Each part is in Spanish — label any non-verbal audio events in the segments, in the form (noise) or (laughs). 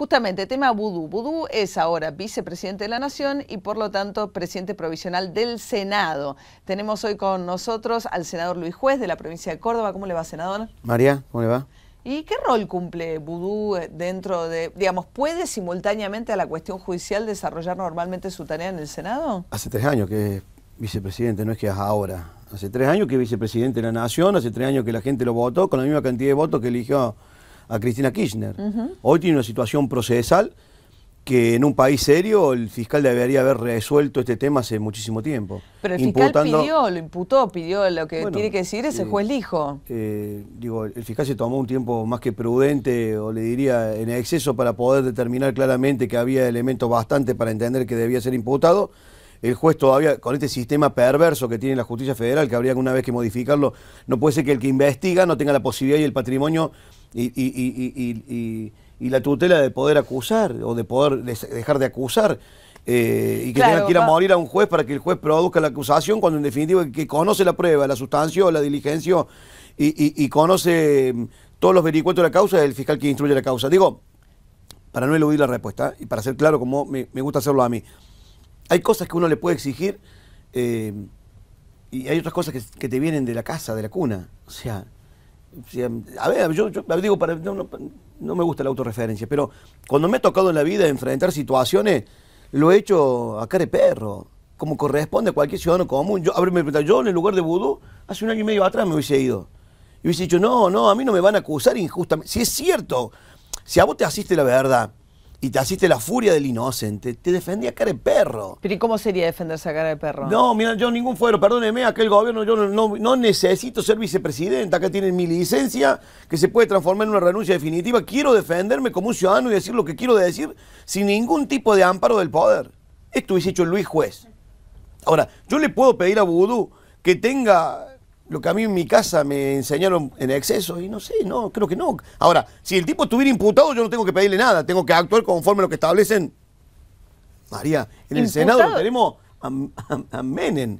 Justamente, tema Vudú. Vudú es ahora vicepresidente de la Nación y por lo tanto presidente provisional del Senado. Tenemos hoy con nosotros al senador Luis Juez de la provincia de Córdoba. ¿Cómo le va, senador? María, ¿cómo le va? ¿Y qué rol cumple Vudú eh, dentro de, digamos, puede simultáneamente a la cuestión judicial desarrollar normalmente su tarea en el Senado? Hace tres años que es vicepresidente, no es que es ahora. Hace tres años que es vicepresidente de la Nación, hace tres años que la gente lo votó con la misma cantidad de votos que eligió a Cristina Kirchner. Hoy tiene una situación procesal que en un país serio el fiscal debería haber resuelto este tema hace muchísimo tiempo. Pero el fiscal pidió, lo imputó, pidió lo que tiene que decir ese juez dijo eh, digo, el fiscal se tomó un tiempo más que prudente, o le diría en exceso, para poder determinar claramente que había elementos bastante para entender que debía ser imputado. El juez todavía, con este sistema perverso que tiene la justicia federal, que habría una vez que modificarlo, no puede ser que el que investiga no tenga la posibilidad y el patrimonio y, y, y, y la tutela de poder acusar o de poder dejar de acusar. Eh, y que tenga que ir a morir a un juez para que el juez produzca la acusación, cuando en definitiva que conoce la prueba, la sustancia, o la diligencia y, y, conoce mm, todos los vericuetos de la causa, es el fiscal que instruye la causa. Digo, para no eludir la respuesta y para ser claro, como me, gusta hacerlo a mí, hay cosas que uno le puede exigir eh, y hay otras cosas que, que te vienen de la casa, de la cuna. O sea, a ver, yo, digo, para, no, me gusta la autorreferencia, pero cuando me ha tocado en la vida enfrentar situaciones, lo he hecho a cara de perro, como corresponde a cualquier ciudadano común. Yo, a ver, yo en el lugar de vudú, hace un año y medio atrás me hubiese ido. Y hubiese dicho, no, no, a mí no me van a acusar injustamente. Si es cierto, si a vos te asiste la verdad, y te hiciste la furia del inocente, te defendía cara de perro. Pero ¿y cómo sería defenderse a cara de perro? No, mira, yo ningún fuero, perdóneme, aquel gobierno, yo no, necesito ser vicepresidenta, acá tienen mi licencia, que se puede transformar en una renuncia definitiva. Quiero defenderme como un ciudadano y decir lo que quiero decir sin ningún tipo de amparo del poder. Esto hubiese hecho Luis Juez. Ahora, yo le puedo pedir a Vudú que tenga lo que a mí en mi casa me enseñaron en exceso y no sé, no, creo que no. Ahora, si el tipo estuviera imputado, yo no tengo que pedirle nada, tengo que actuar conforme a lo que establecen. María, en el Senado tenemos a, Menem.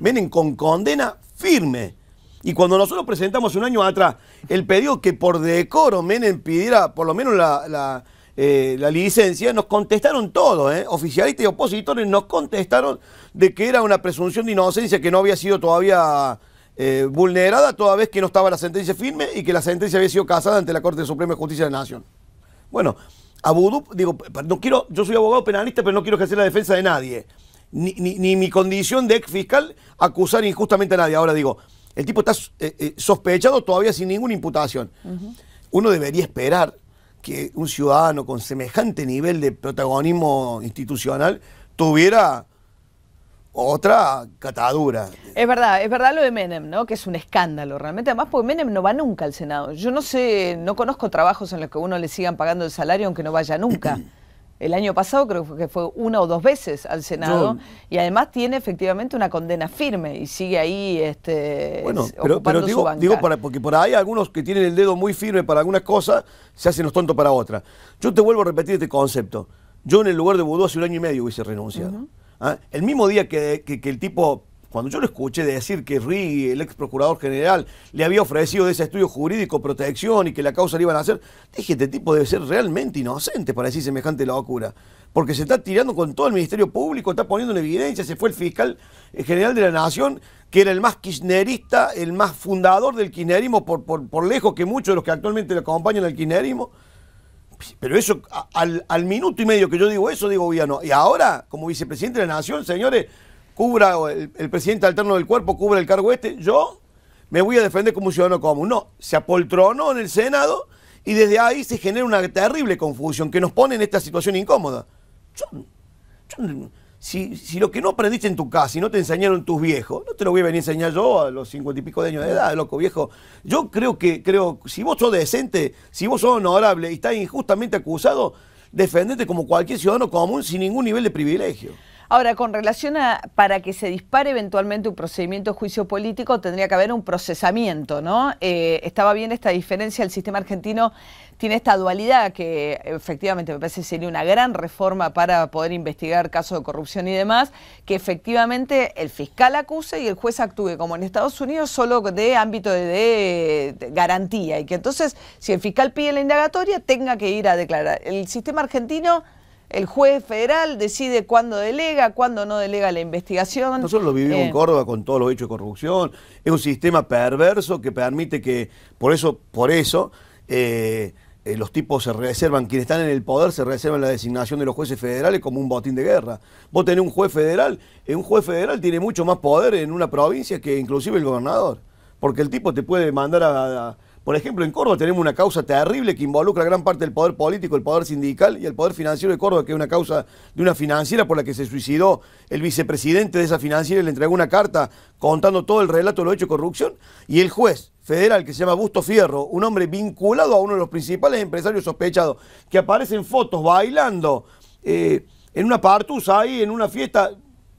Menem con condena firme. Y cuando nosotros presentamos un año atrás el pedido que por decoro Menem pidiera por lo menos la, eh, licencia, nos contestaron todos, ¿eh? oficialistas y opositores, nos contestaron de que era una presunción de inocencia que no había sido todavía eh, vulnerada toda vez que no estaba la sentencia firme y que la sentencia había sido casada ante la Corte Suprema de Justicia de la Nación. Bueno, a digo, no quiero, yo soy abogado penalista, pero no quiero ejercer la defensa de nadie. Ni, mi condición de ex fiscal acusar injustamente a nadie. Ahora digo, el tipo está eh, eh, sospechado todavía sin ninguna imputación. Uno debería esperar que un ciudadano con semejante nivel de protagonismo institucional tuviera otra catadura. Es verdad, es verdad lo de Menem, ¿no? Que es un escándalo realmente. Además, porque Menem no va nunca al Senado. Yo no sé, no conozco trabajos en los que uno le sigan pagando el salario aunque no vaya nunca. (clears throat) El año pasado creo que fue una o dos veces al Senado y además tiene efectivamente una condena firme y sigue ahí este, bueno, pero, digo, digo porque por ahí algunos que tienen el dedo muy firme para algunas cosas se hacen los tontos para otra. Yo te vuelvo a repetir este concepto. Yo en el lugar de Boudou hace un año y medio hubiese renunciado. ¿Ah? El mismo día que, el tipo, cuando yo lo escuché decir que Rui, el ex procurador general, le había ofrecido de ese estudio jurídico protección y que la causa le iban a hacer, dije, este tipo debe ser realmente inocente para decir semejante locura. Porque se está tirando con todo el Ministerio Público, está poniendo en evidencia, se fue el fiscal eh, general de la Nación, que era el más kirchnerista, el más fundador del kirchnerismo por, lejos que muchos de los que actualmente lo acompañan al kirchnerismo. Pero eso, al, minuto y medio que yo digo eso, digo no Y ahora, como vicepresidente de la Nación, señores, cubra el, presidente alterno del cuerpo, cubra el cargo este, yo me voy a defender como ciudadano común. No, se apoltronó en el Senado y desde ahí se genera una terrible confusión que nos pone en esta situación incómoda. yo, si, lo que no aprendiste en tu casa y no te enseñaron tus viejos, no te lo voy a venir a enseñar yo a los cincuenta y pico de años de edad, loco viejo. Yo creo que, creo, si vos sos decente, si vos sos honorable y estás injustamente acusado, defendete como cualquier ciudadano común sin ningún nivel de privilegio. Ahora, con relación a para que se dispare eventualmente un procedimiento de juicio político, tendría que haber un procesamiento, ¿no? Eh, estaba bien esta diferencia, del sistema argentino tiene esta dualidad que efectivamente me parece sería una gran reforma para poder investigar casos de corrupción y demás, que efectivamente el fiscal acuse y el juez actúe, como en Estados Unidos, solo de ámbito de, garantía, y que entonces si el fiscal pide la indagatoria tenga que ir a declarar. El sistema argentino el juez federal decide cuándo delega, cuándo no delega la investigación. Nosotros lo vivimos en eh. Córdoba con todos los hechos de corrupción. Es un sistema perverso que permite que, por eso, por eso, eh, eh, los tipos se reservan, quienes están en el poder se reservan la designación de los jueces federales como un botín de guerra. Vos tenés un juez federal, eh, un juez federal tiene mucho más poder en una provincia que inclusive el gobernador, porque el tipo te puede mandar a por ejemplo, en Córdoba tenemos una causa terrible que involucra gran parte del poder político, el poder sindical y el poder financiero de Córdoba, que es una causa de una financiera por la que se suicidó el vicepresidente de esa financiera y le entregó una carta contando todo el relato de lo hecho de corrupción. Y el juez federal que se llama Busto Fierro, un hombre vinculado a uno de los principales empresarios sospechados, que aparece en fotos bailando eh, en una partusa ahí, en una fiesta.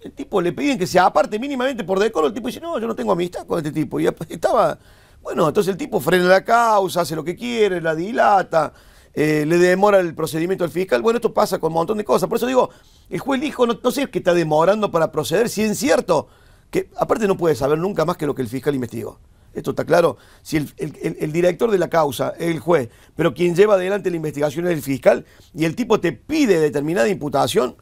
El tipo le piden que se aparte mínimamente por decoro. El tipo dice, no, yo no tengo amistad con este tipo. Y estaba bueno, entonces el tipo frena la causa, hace lo que quiere, la dilata, eh, le demora el procedimiento al fiscal. Bueno, esto pasa con un montón de cosas. Por eso digo, el juez dijo, no, sé qué está demorando para proceder, si es cierto, que aparte no puede saber nunca más que lo que el fiscal investigó. Esto está claro. Si el, el director de la causa es el juez, pero quien lleva adelante la investigación es el fiscal y el tipo te pide determinada imputación,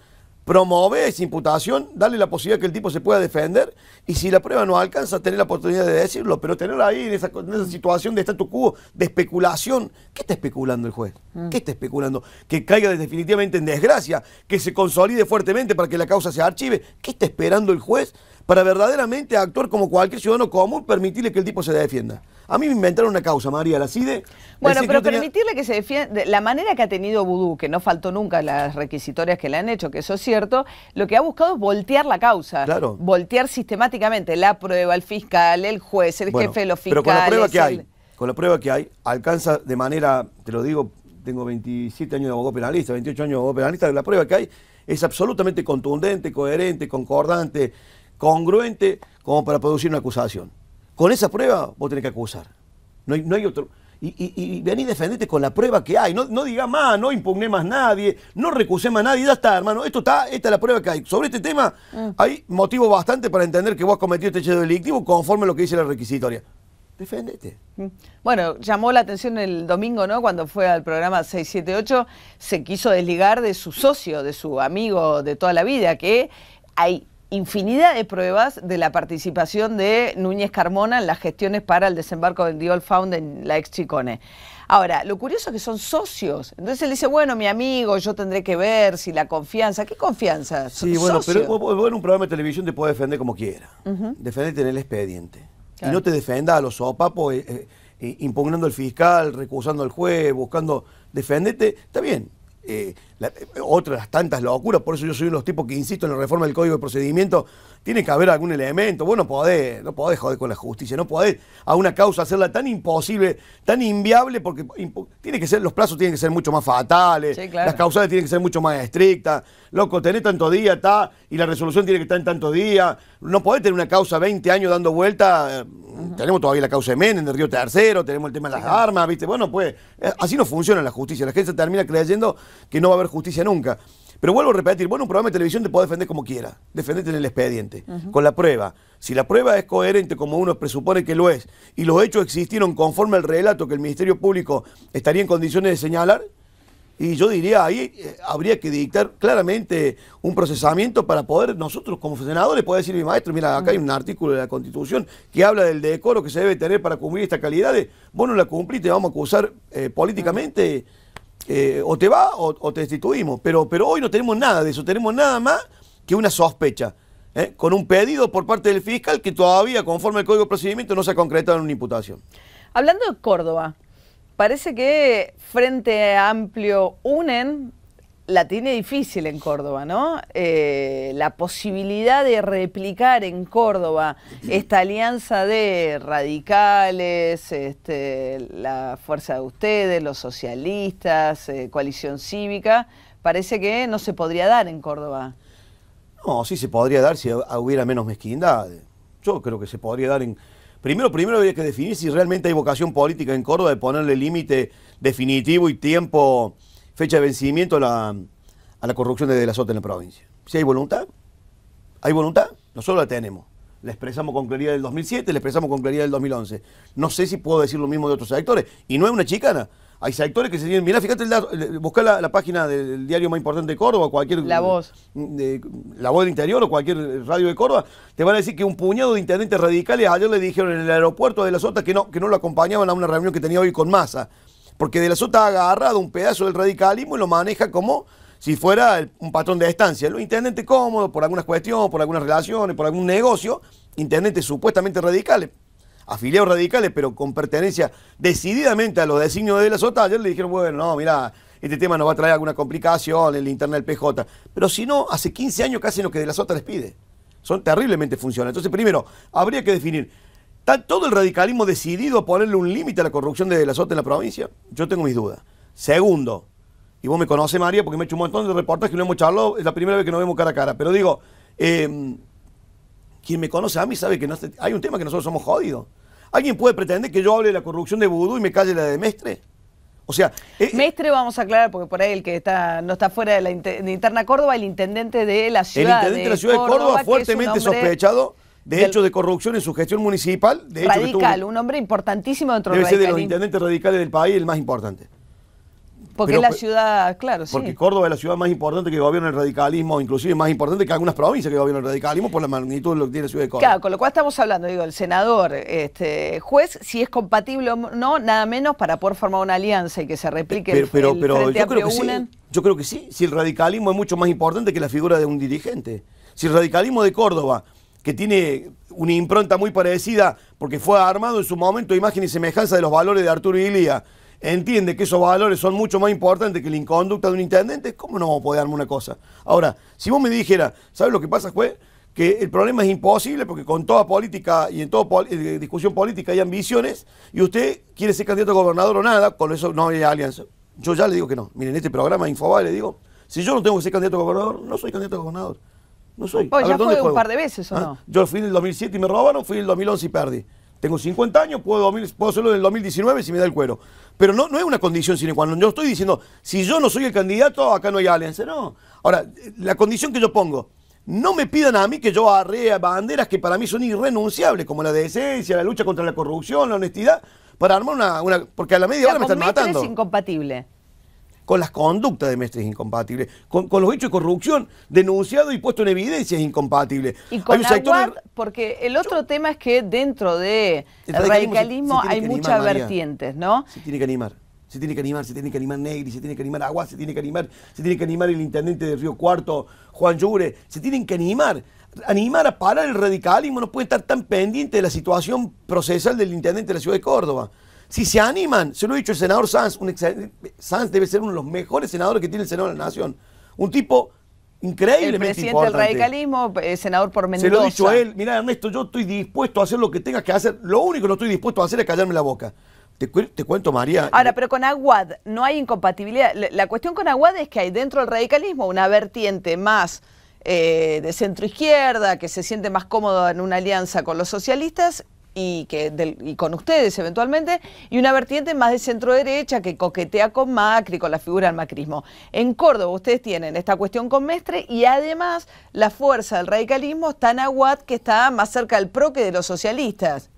esa imputación, darle la posibilidad que el tipo se pueda defender y si la prueba no alcanza, tener la oportunidad de decirlo, pero tener ahí en esa, situación de statu quo, de especulación. ¿Qué está especulando el juez? Mm. ¿Qué está especulando? Que caiga definitivamente en desgracia, que se consolide fuertemente para que la causa se archive. ¿Qué está esperando el juez? para verdaderamente actuar como cualquier ciudadano común, permitirle que el tipo se defienda. A mí me inventaron una causa, María Cide Bueno, pero permitirle que se defienda, la manera que ha tenido Vudú, que no faltó nunca las requisitorias que le han hecho, que eso es cierto, lo que ha buscado es voltear la causa. Claro. Voltear sistemáticamente la prueba, el fiscal, el juez, el jefe los fiscales. Pero con la prueba que hay, con la prueba que hay, alcanza de manera, te lo digo, tengo 27 años de abogado penalista, 28 años de abogado penalista, la prueba que hay es absolutamente contundente, coherente, concordante, congruente como para producir una acusación. Con esa prueba vos tenés que acusar. No hay, no hay otro. Y, y, y, vení defendete con la prueba que hay. No, diga más, no impugné más nadie, no recusemos más nadie. Ya está, hermano. Esto está, esta es la prueba que hay. Sobre este tema mm. hay motivo bastante para entender que vos has cometido este hecho delictivo conforme a lo que dice la requisitoria. Defendete. Mm. Bueno, llamó la atención el domingo, ¿no? Cuando fue al programa 678, se quiso desligar de su socio, de su amigo de toda la vida, que hay infinidad de pruebas de la participación de Núñez Carmona en las gestiones para el desembarco del Diol Found en la ex Chicone. Ahora, lo curioso es que son socios. Entonces él dice, bueno, mi amigo, yo tendré que ver si la confianza. ¿Qué confianza? Sí, bueno, pero en un programa de televisión te puedo defender como quiera. Defendete en el expediente. Y no te defendas a los sopapos eh, eh, impugnando al fiscal, recusando al juez, buscando. Defendete. Está bien. Eh, eh, otras tantas locuras, por eso yo soy uno de los tipos que insisto en la reforma del Código de Procedimiento, tiene que haber algún elemento, vos no podés, no podés joder con la justicia, no podés a una causa hacerla tan imposible, tan inviable, porque tiene que ser, los plazos tienen que ser mucho más fatales, las causales tienen que ser mucho más estrictas, loco, tenés tanto día, está, y la resolución tiene que estar en tanto día, no podés tener una causa 20 años dando vuelta, eh, tenemos todavía la causa de Menem, del Río Tercero, tenemos el tema de las armas, viste, bueno, pues, eh, así no funciona la justicia, la gente termina creyendo que no va a haber justicia nunca. Pero vuelvo a repetir, bueno, un programa de televisión te puede defender como quiera, defenderte en el expediente, con la prueba. Si la prueba es coherente como uno presupone que lo es, y los hechos existieron conforme al relato que el Ministerio Público estaría en condiciones de señalar, y yo diría, ahí eh, habría que dictar claramente un procesamiento para poder nosotros como senadores poder decir, mi maestro, mira, acá hay un artículo de la Constitución que habla del decoro que se debe tener para cumplir estas calidades. Vos no la cumpliste te vamos a acusar eh, políticamente. Eh, o te va o, te destituimos. Pero, pero hoy no tenemos nada de eso, tenemos nada más que una sospecha, ¿eh? con un pedido por parte del fiscal que todavía, conforme el Código de Procedimiento, no se ha concretado en una imputación. Hablando de Córdoba, parece que Frente Amplio unen la tiene difícil en Córdoba, ¿no? Eh, la posibilidad de replicar en Córdoba esta alianza de radicales, este, la fuerza de ustedes, los socialistas, eh, coalición cívica, parece que no se podría dar en Córdoba. No, sí se podría dar si hubiera menos mezquindad. Yo creo que se podría dar en... Primero, primero habría que definir si realmente hay vocación política en Córdoba de ponerle límite definitivo y tiempo fecha de vencimiento a la, corrupción de, de la Sota en la provincia. Si hay voluntad, hay voluntad, nosotros la tenemos. La expresamos con claridad del 2007, la expresamos con claridad del 2011. No sé si puedo decir lo mismo de otros sectores. Y no es una chicana. Hay sectores que se tienen. Mirá, fíjate, el la, página del diario más importante de Córdoba, cualquier. La voz. la voz del interior o cualquier radio de Córdoba. Te van a decir que un puñado de intendentes radicales ayer le dijeron en el aeropuerto de la Sota que no, que no lo acompañaban a una reunión que tenía hoy con Massa porque De la Sota ha agarrado un pedazo del radicalismo y lo maneja como si fuera un patrón de estancia. El intendente cómodo por algunas cuestiones, por algunas relaciones, por algún negocio, intendentes supuestamente radicales, afiliados radicales, pero con pertenencia decididamente a los designios de De la Sota. Ayer le dijeron, bueno, no, mira, este tema nos va a traer alguna complicación, el internet del PJ. Pero si no, hace 15 años casi lo que De la Sota les pide. Son terriblemente funcionales. Entonces, primero, habría que definir ¿Está todo el radicalismo decidido a ponerle un límite a la corrupción de la SOTA en la provincia? Yo tengo mis dudas. Segundo, y vos me conoces, María, porque me he hecho un montón de reportajes y no hemos charlado, es la primera vez que nos vemos cara a cara. Pero digo, em, quien me conoce a mí sabe que no, hay un tema que nosotros somos jodidos. ¿Alguien puede pretender que yo hable de la corrupción de Vudú y me calle la de Mestre? O sea, eh, eh, Mestre vamos a aclarar porque por ahí el que está no está fuera de la interna Córdoba, el intendente de la ciudad. El de, la ciudad de Córdoba, fuertemente sospechado de hecho de corrupción en su gestión municipal. De hecho, radical, un hombre importantísimo dentro del Debe ser de los intendentes radicales del país el más importante. Porque es la ciudad, claro, sí. Porque Córdoba es la ciudad más importante que gobierna el radicalismo, inclusive más importante que algunas provincias que gobiernan el radicalismo por la magnitud de lo que tiene la ciudad de Córdoba. Claro, con lo cual estamos hablando, digo, el senador, este juez, si es compatible o no, nada menos para poder formar una alianza y que se replique pero, pero, yo creo que Sí, yo creo que sí, si el radicalismo es mucho más importante que la figura de un dirigente. Si el radicalismo de Córdoba que tiene una impronta muy parecida, porque fue armado en su momento imagen y semejanza de los valores de Arturo Ilía, entiende que esos valores son mucho más importantes que la inconducta de un intendente, ¿cómo no vamos a poder armar una cosa? Ahora, si vos me dijeras, ¿sabes lo que pasa, juez? Que el problema es imposible porque con toda política y en toda eh, discusión política hay ambiciones y usted quiere ser candidato a gobernador o nada, con eso no hay alianza. Yo ya le digo que no. Miren, este programa Infobae le digo, si yo no tengo que ser candidato a gobernador, no soy candidato a gobernador. No pues soy. ya un par de veces, ¿o ah, no? Yo fui en el 2007 y me robaron, fui en el 2011 y perdí. Tengo 50 años, puedo, puedo hacerlo en el 2019 si me da el cuero. Pero no, no es una condición sine qua Yo estoy diciendo, si yo no soy el candidato, acá no hay alianza. No. Ahora, la condición que yo pongo, no me pidan a mí que yo arrea banderas que para mí son irrenunciables, como la decencia, la lucha contra la corrupción, la honestidad, para armar una. una porque a la media ahora hora me están matando. es incompatible con las conductas de Mestre es incompatible, con, los hechos de corrupción denunciados y puestos en evidencia es incompatible. Y con la porque el otro tema es que dentro del radicalismo, hay muchas vertientes, ¿no? Se tiene que animar. Se tiene que animar, se tiene que animar Negri, se tiene que animar Agua, se tiene que animar, se tiene que animar el intendente de Río Cuarto, Juan Llure, se tienen que animar animar a parar el radicalismo, no puede estar tan pendiente de la situación procesal del intendente de la ciudad de Córdoba. Si se animan, se lo he dicho el senador Sanz, un Sanz debe ser uno de los mejores senadores que tiene el Senado de la Nación. Un tipo increíblemente El presidente radicalismo, eh, senador por Mendoza. Se lo he dicho a él, mira Ernesto, yo estoy dispuesto a hacer lo que tengas que hacer. Lo único que no estoy dispuesto a hacer es callarme la boca. Te, cuento, María. Ahora, eh, pero con Aguad no hay incompatibilidad. La, cuestión con Aguad es que hay dentro del radicalismo una vertiente más eh, de centro izquierda, que se siente más cómodo en una alianza con los socialistas, y, con ustedes eventualmente, y una vertiente más de centro derecha que coquetea con Macri, con la figura del macrismo. En Córdoba ustedes tienen esta cuestión con Mestre y además la fuerza del radicalismo está en Aguad, que está más cerca del PRO que de los socialistas.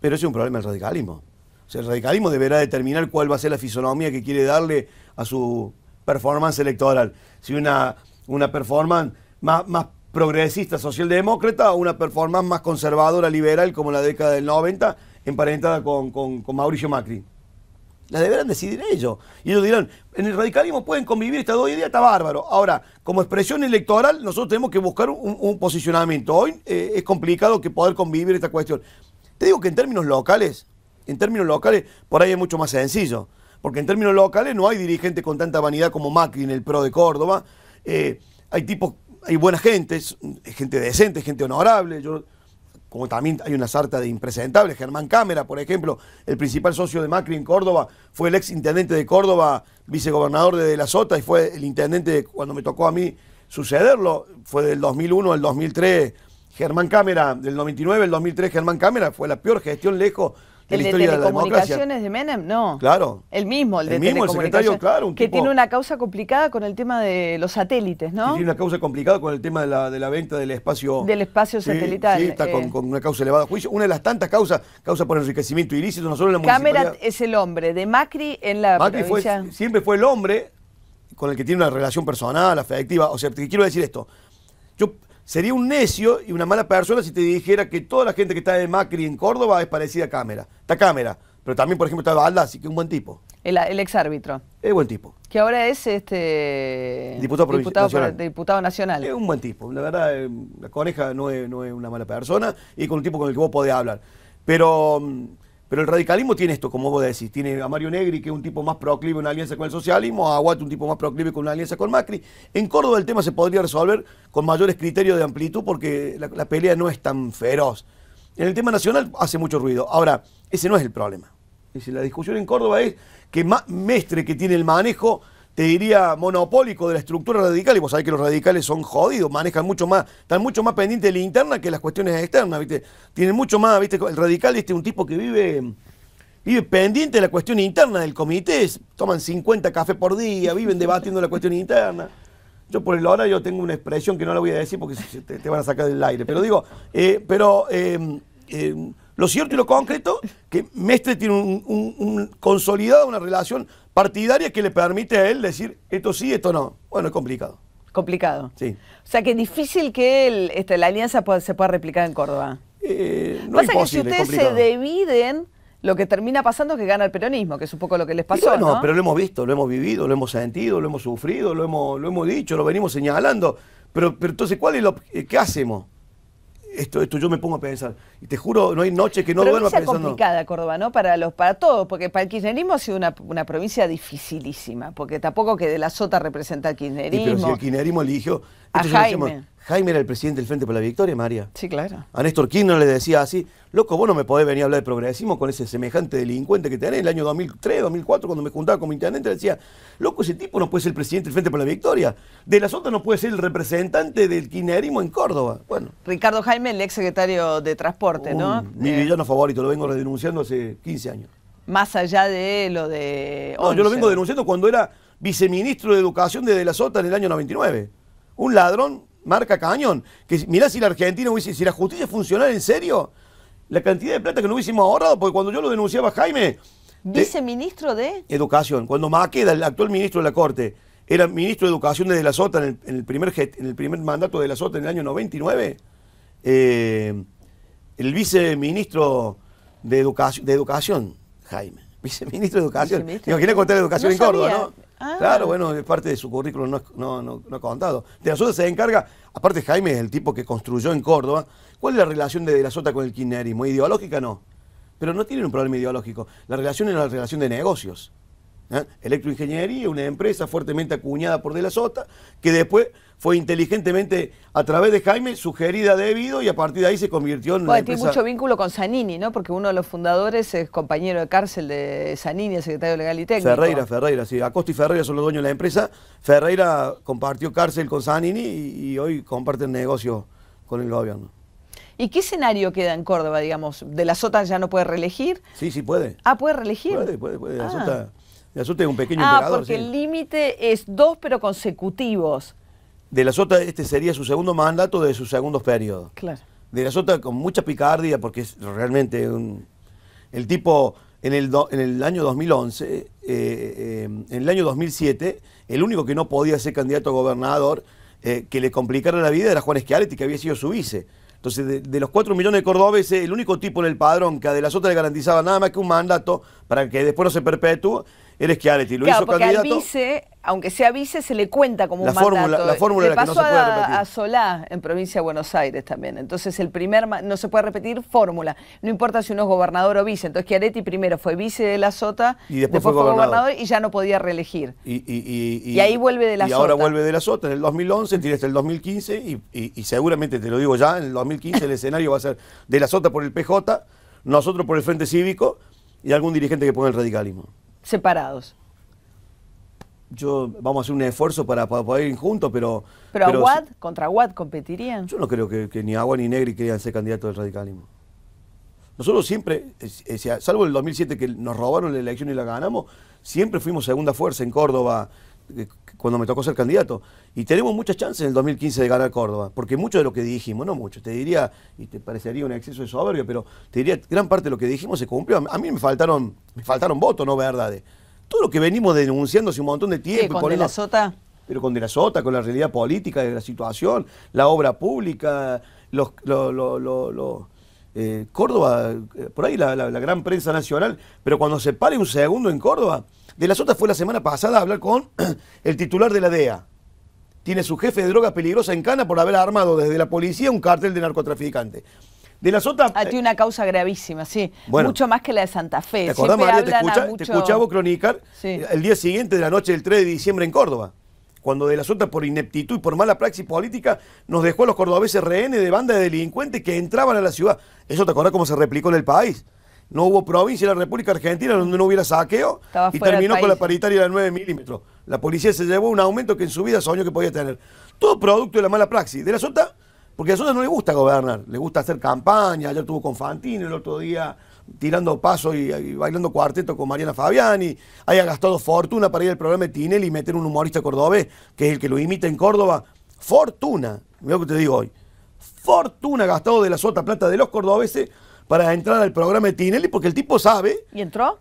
Pero es un problema el radicalismo. O sea, el radicalismo deberá determinar cuál va a ser la fisonomía que quiere darle a su performance electoral. Si una, una performance más, más progresista socialdemócrata o una performance más conservadora liberal como la década del 90 emparentada con, Mauricio Macri. La deberán decidir ellos. Y ellos dirán, en el radicalismo pueden convivir estas dos ideas, está bárbaro. Ahora, como expresión electoral, nosotros tenemos que buscar un, posicionamiento. Hoy eh, es complicado que poder convivir esta cuestión. Te digo que en términos locales, en términos locales, por ahí es mucho más sencillo. Porque en términos locales no hay dirigentes con tanta vanidad como Macri en el PRO de Córdoba. Eh, hay tipos hay buena gente, gente decente, gente honorable. Yo, como también hay una sarta de impresentables, Germán Cámara, por ejemplo, el principal socio de Macri en Córdoba, fue el ex intendente de Córdoba, vicegobernador de, de la Sota, y fue el intendente cuando me tocó a mí sucederlo, fue del 2001 al 2003. Germán Cámara, del 99 al 2003, Germán Cámara, fue la peor gestión lejos ¿El la historia de, telecomunicaciones de, Menem? No. Claro. El mismo, el de el mismo, el secretario, claro. que tiene una causa complicada con el tema de los satélites, ¿no? tiene una causa complicada con el tema de la, venta del espacio... Del espacio satelital. Sí, está eh. con, una causa elevada a juicio. Una de las tantas causas, causa por enriquecimiento ilícito, no solo la municipalidad. Cámara es el hombre de Macri en la Macri provincia... fue, siempre fue el hombre con el que tiene una relación personal, afectiva. O sea, quiero decir esto. Yo Sería un necio y una mala persona si te dijera que toda la gente que está en Macri en Córdoba es parecida a Cámara. Está Cámara, pero también, por ejemplo, está así que es un buen tipo. El, ex árbitro. Es buen tipo. Que ahora es este diputado, diputado nacional. diputado nacional. Es un buen tipo. La verdad, eh, la coneja no es, una mala persona y con un tipo con el que vos podés hablar. Pero mm, pero el radicalismo tiene esto, como vos decís. Tiene a Mario Negri, que es un tipo más proclive a una alianza con el socialismo, a Aguate, un tipo más proclive con una alianza con Macri. En Córdoba el tema se podría resolver con mayores criterios de amplitud porque la, pelea no es tan feroz. En el tema nacional hace mucho ruido. Ahora, ese no es el problema. Es la discusión en Córdoba es que Mestre, que tiene el manejo te diría, monopólico de la estructura radical, y vos sabés que los radicales son jodidos, manejan mucho más, están mucho más pendientes de la interna que las cuestiones externas, ¿viste? Tienen mucho más, ¿viste? El radical, es este, Un tipo que vive, vive pendiente de la cuestión interna del comité, toman 50 cafés por día, viven debatiendo la cuestión interna. Yo por el yo tengo una expresión que no la voy a decir porque te, van a sacar del aire, pero digo, eh, pero... Eh, eh, lo cierto y lo concreto, que Mestre tiene un, consolidada una relación partidaria que le permite a él decir esto sí, esto no. Bueno, es complicado. Complicado. Sí. O sea que es difícil que el, este, la alianza se pueda replicar en Córdoba. Eh, no Pasa es que si ustedes se dividen, lo que termina pasando es que gana el peronismo, que es un poco lo que les pasó. ¿no? pero lo hemos visto, lo hemos vivido, lo hemos sentido, lo hemos sufrido, lo hemos, lo hemos dicho, lo venimos señalando. Pero, pero entonces, ¿cuál es lo, eh, ¿qué hacemos? esto, yo me pongo a pensar. Y te juro, no hay noche que no provincia duerma pensando. complicada Córdoba, ¿no? Para todos, porque para el kirchnerismo ha sido una, provincia dificilísima, porque tampoco que de la sota representa el kirchnerismo. pero si el kirchnerismo eligió... A Jaime. Jaime era el presidente del Frente por la Victoria, María. Sí, claro. A Néstor Kirchner le decía así, loco, vos no me podés venir a hablar de progresismo con ese semejante delincuente que tenés. En el año 2003, 2004, cuando me juntaba como intendente, le decía, loco, ese tipo no puede ser el presidente del Frente por la Victoria. De la Sota no puede ser el representante del kirchnerismo en Córdoba. Bueno. Ricardo Jaime, el exsecretario de Transporte, ¿no? Mi eh, villano favorito, lo vengo denunciando hace 15 años. Más allá de lo de... No, yo lo vengo denunciando cuando era viceministro de Educación De la Sota en el año 99. Un ladrón marca cañón. Que mirá si la Argentina si la justicia funcionara en serio, la cantidad de plata que no hubiésemos ahorrado, porque cuando yo lo denunciaba Jaime. Viceministro de. Educación. Cuando Maqueda, el actual ministro de la Corte, era ministro de Educación desde la Sota en el, primer, en el primer mandato de la Sota en el año 99, eh, el viceministro de, educación de Educación, Jaime. Viceministro de Educación. contar Educación en Córdoba, ¿no? Ah. Claro, bueno, es parte de su currículum, no, no, ha contado. De la Sota se encarga, aparte Jaime es el tipo que construyó en Córdoba. ¿Cuál es la relación de De la Sota con el kirchnerismo? ¿Ideológica no? Pero no tienen un problema ideológico. La relación es la relación de negocios. ¿eh? Electroingeniería, una empresa fuertemente acuñada por De la Sota, que después fue inteligentemente a través de Jaime sugerida debido y a partir de ahí se convirtió en... Bueno, tiene mucho vínculo con Zanini, ¿no? Porque uno de los fundadores es compañero de cárcel de Zanini, secretario legal y técnico. Ferreira, Ferreira, sí. Acosta y Ferreira son los dueños de la empresa. Ferreira compartió cárcel con Zanini y, hoy comparten negocio con el gobierno. ¿Y qué escenario queda en Córdoba, digamos? ¿De la Sota ya no puede reelegir? Sí, sí puede. Ah, ¿puede reelegir? Puede, puede, puede. La, ah. es un pequeño ah, porque el límite es dos, pero consecutivos. De la Sota, este sería su segundo mandato de su segundo periodos. De la Sota con mucha picardía, porque es realmente El tipo, en el, en el año 2011, eh, eh, en el año 2007, el único que no podía ser candidato a gobernador eh, que le complicara la vida era Juan y que había sido su vice. Entonces, de, los 4 millones de cordobeses, el único tipo en el padrón que a De la Sota le garantizaba nada más que un mandato para que después no se perpetúe eres Areti, Lo claro, porque Al vice, aunque sea vice, se le cuenta como un fórmula, mandato. La fórmula pasó la que se a, Solá en provincia de Buenos Aires también. Entonces el primer no se puede repetir fórmula. No importa si uno es gobernador o vice. Entonces Chiaretti primero fue vice de la Sota y después, fue, gobernador. y ya no podía reelegir. Y, ahí vuelve de la Sota. Y ahora vuelve de la Sota en el 2011, tienes el 2015 y, seguramente te lo digo ya, en el 2015 el (laughs) escenario va a ser de la Sota por el PJ, nosotros por el Frente Cívico y algún dirigente que ponga el radicalismo separados. Yo, vamos a hacer un esfuerzo para, poder ir juntos, pero... Pero, Aguad, contra Aguad competirían. Yo no creo que, ni agua ni Negri querían ser candidatos del radicalismo. Nosotros siempre, salvo el 2007 que nos robaron la elección y la ganamos, siempre fuimos segunda fuerza en Córdoba, eh, cuando me tocó ser candidato. Y tenemos muchas chances en el 2015 de ganar Córdoba, porque mucho de lo que dijimos, no mucho, te diría, y te parecería un exceso de soberbia, pero te diría, gran parte de lo que dijimos se cumplió. A mí me faltaron, me faltaron votos, no verdades. Todo lo que venimos denunciando hace un montón de tiempo. con de la Sota? Pero con De la Sota, con la realidad política de la situación, la obra pública, los... Eh, Córdoba, eh, por ahí la gran prensa nacional, pero cuando se pare un segundo en Córdoba, de la Sota fue la semana pasada a hablar con (clears throat) el titular de la DEA. Tiene su jefe de drogas peligrosa en Cana por haber armado desde la policía un cártel de narcotraficantes. De la Sota. Ah, tiene una eh, causa gravísima, sí. mucho más que la de Santa Fe. ¿Te acordás, María? Te, escuchaba cronicar el día siguiente de la noche del 3 de diciembre en Córdoba. Cuando De la Sota, por ineptitud y por mala praxis política, nos dejó a los cordobeses rehenes de bandas de delincuentes que entraban a la ciudad. Eso te acordás cómo se replicó en el país no hubo provincia en la República Argentina donde no hubiera saqueo y terminó con la paritaria de 9 milímetros. La policía se llevó un aumento que en su vida soñó que podía tener. Todo producto de la mala praxis. De la Sota, porque a la Sota no le gusta gobernar, le gusta hacer campaña. Ayer tuvo con Fantino, el otro día tirando paso y, bailando cuarteto con Mariana Fabiani, haya gastado fortuna para ir al programa de Tinelli y meter un humorista cordobés, que es el que lo imita en Córdoba. Fortuna, mira lo que te digo hoy. Fortuna gastado de la sota plata de los cordobeses para entrar al programa de Tinelli porque el tipo sabe. ¿Y entró?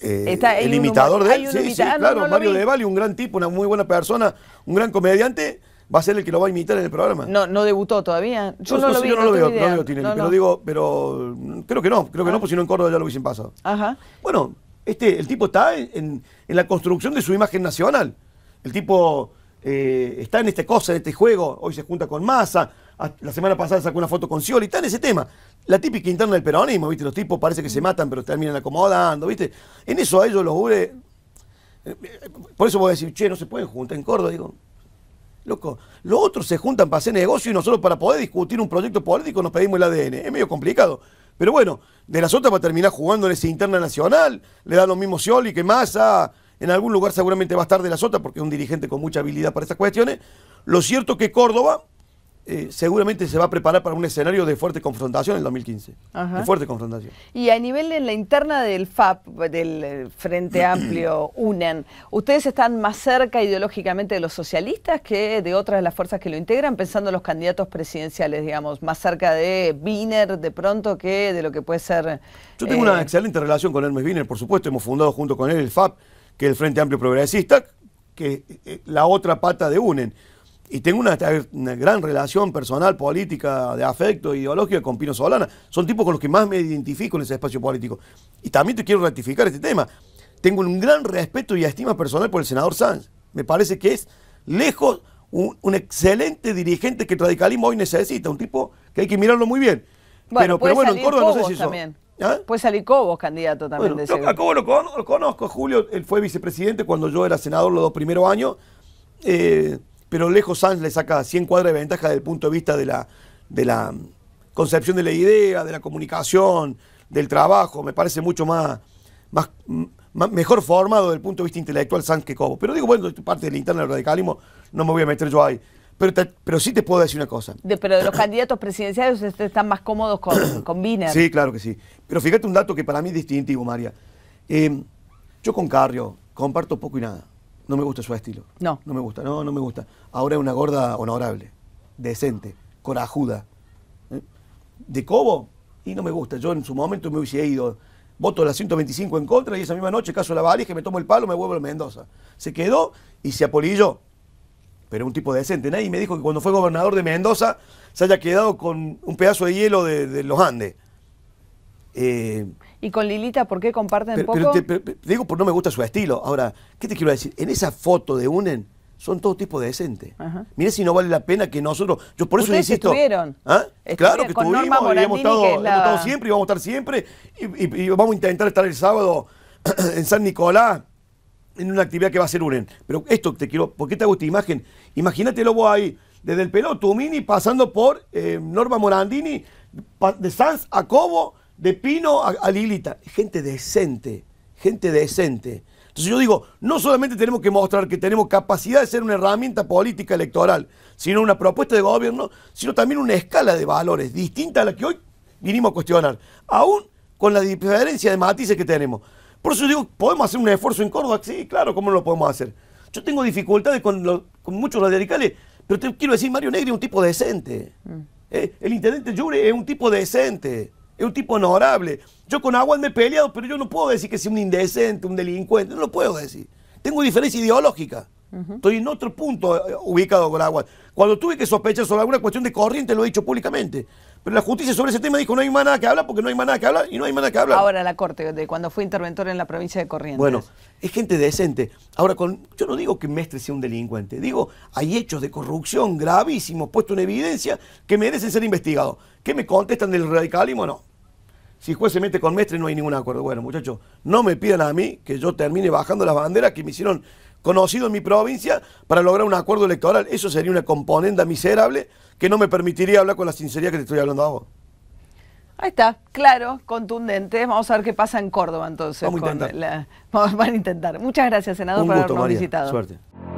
Eh, el imitador de él, sí, sí, claro, Mario Devali, un gran tipo, una muy buena persona, un gran comediante, va a ser el que lo va a imitar en el programa. No, no debutó todavía. Yo no, lo, veo, Tinelli, pero mm, creo que no, creo que no, ah. porque si no en Córdoba ya lo hubiesen pasado. Ajá. Bueno, este, el tipo está en, la construcción de su imagen nacional. El tipo eh, está en esta cosa, en este juego, hoy se junta con Massa, la semana pasada sacó una foto con Scioli, está en ese tema. La típica interna del peronismo, ¿viste? Los tipos parece que se matan, pero terminan acomodando, ¿viste? En eso a ellos los jure. Eh, por eso voy a decir, che, no se pueden juntar en Córdoba, digo. Loco, los otros se juntan para hacer negocio y nosotros para poder discutir un proyecto político nos pedimos el ADN. Es medio complicado. Pero bueno, de las otras va a terminar jugando en ese interna nacional, le da lo mismo Scioli que Massa, en algún lugar seguramente va a estar de la sota porque es un dirigente con mucha habilidad para esas cuestiones. Lo cierto que Córdoba eh, seguramente se va a preparar para un escenario de fuerte confrontación en el 2015. fuerte confrontación. Y a nivel de la interna del FAP, del eh, Frente (clears throat) Amplio, Unen, ¿ustedes están más cerca ideológicamente de los socialistas que de otras de las fuerzas que lo integran, pensando en los candidatos presidenciales, digamos, más cerca de Biner de pronto que de lo que puede ser... Yo tengo una eh, excelente relación con Hermes Biner, por supuesto, hemos fundado junto con él el FAP, que es el Frente Amplio Progresista, que es la otra pata de UNEN. Y tengo una, gran relación personal, política, de afecto, e ideológica con Pino Solana. Son tipos con los que más me identifico en ese espacio político. Y también te quiero ratificar este tema. Tengo un gran respeto y estima personal por el senador Sanz. Me parece que es lejos un, excelente dirigente que el radicalismo hoy necesita. Un tipo que hay que mirarlo muy bien. Bueno, pero, bueno, en Córdoba no sé si ¿Ah? Puede salir Cobos candidato también de A Cobos lo, conozco, Julio. Él fue vicepresidente cuando yo era senador los dos primeros años. Eh, pero lejos Sanz le saca 100 cuadras de ventaja desde el punto de vista de la, de la mm, concepción de la idea, de la comunicación, del trabajo. Me parece mucho más, mm, más, mejor formado desde el punto de vista intelectual Sanz que Cobo. Pero digo, bueno, parte del la del radicalismo no me voy a meter yo ahí. Pero, pero sí te puedo decir una cosa. pero de los candidatos presidenciales están más cómodos con, (coughs) con Sí, claro que sí. Pero fíjate un dato que para mí es distintivo, María. Eh, yo con Carrio comparto poco y nada. No me gusta su estilo. No. No me gusta, no, no me gusta. Ahora es una gorda honorable, decente, corajuda. ¿Eh? ¿De Cobo? Y no me gusta. Yo en su momento me hubiese ido. Voto la 125 en contra y esa misma noche caso la valija, me tomo el palo, me vuelvo a Mendoza. Se quedó y se apolilló. Pero un tipo decente. Nadie me dijo que cuando fue gobernador de Mendoza se haya quedado con un pedazo de hielo de, de los Andes. Eh, ¿Y con Lilita por qué comparten poco? digo, porque no me gusta su estilo. Ahora, ¿qué te quiero decir? En esa foto de UNEN son todo tipo de decentes. Mire si no vale la pena que nosotros. Yo por eso insisto. ¿ah? Estuvieron. claro que estuvimos y estado, siempre y vamos a estar siempre. Y, vamos a intentar estar el sábado (clears throat) en San Nicolás en una actividad que va a ser UNEN. Pero esto te quiero. ¿Por qué te hago esta imagen? Imagínatelo voy ahí, desde el Pelotumini, Tumini, pasando por eh, Norma Morandini, de Sanz a Cobo de Pino a, Lilita, gente decente, gente decente. Entonces yo digo, no solamente tenemos que mostrar que tenemos capacidad de ser una herramienta política electoral, sino una propuesta de gobierno, sino también una escala de valores distinta a la que hoy vinimos a cuestionar, aún con la diferencia de matices que tenemos. Por eso digo, ¿podemos hacer un esfuerzo en Córdoba? Sí, claro, ¿cómo lo podemos hacer? Yo tengo dificultades con, con muchos radicales, pero te quiero decir, Mario Negri es un tipo decente. Mm. Eh, el intendente Llure es un tipo decente. Es un tipo honorable. Yo con Aguas me he peleado, pero yo no puedo decir que sea un indecente, un delincuente. No lo puedo decir. Tengo diferencia ideológica. Estoy en otro punto eh, ubicado con Aguas. Cuando tuve que sospechar sobre alguna cuestión de corriente, lo he dicho públicamente. Pero la justicia sobre ese tema dijo no hay más nada que hablar porque no hay más nada que hablar y no hay más nada que hablar. Ahora la Corte, de cuando fue interventor en la provincia de Corrientes. Bueno, es gente decente. Ahora, con, yo no digo que Mestre sea un delincuente, digo, hay hechos de corrupción gravísimos puestos en evidencia que merecen ser investigados. ¿Qué me contestan del radicalismo? No. Si el juez se mete con Mestre no hay ningún acuerdo. Bueno, muchachos, no me pidan a mí que yo termine bajando las banderas que me hicieron conocido en mi provincia para lograr un acuerdo electoral. Eso sería una componenda miserable que no me permitiría hablar con la sinceridad que te estoy hablando a vos. Ahí está, claro, contundente. Vamos a ver qué pasa en Córdoba entonces. Vamos a intentar. (laughs) van a intentar. Muchas gracias, senador, por habernos María. Suerte.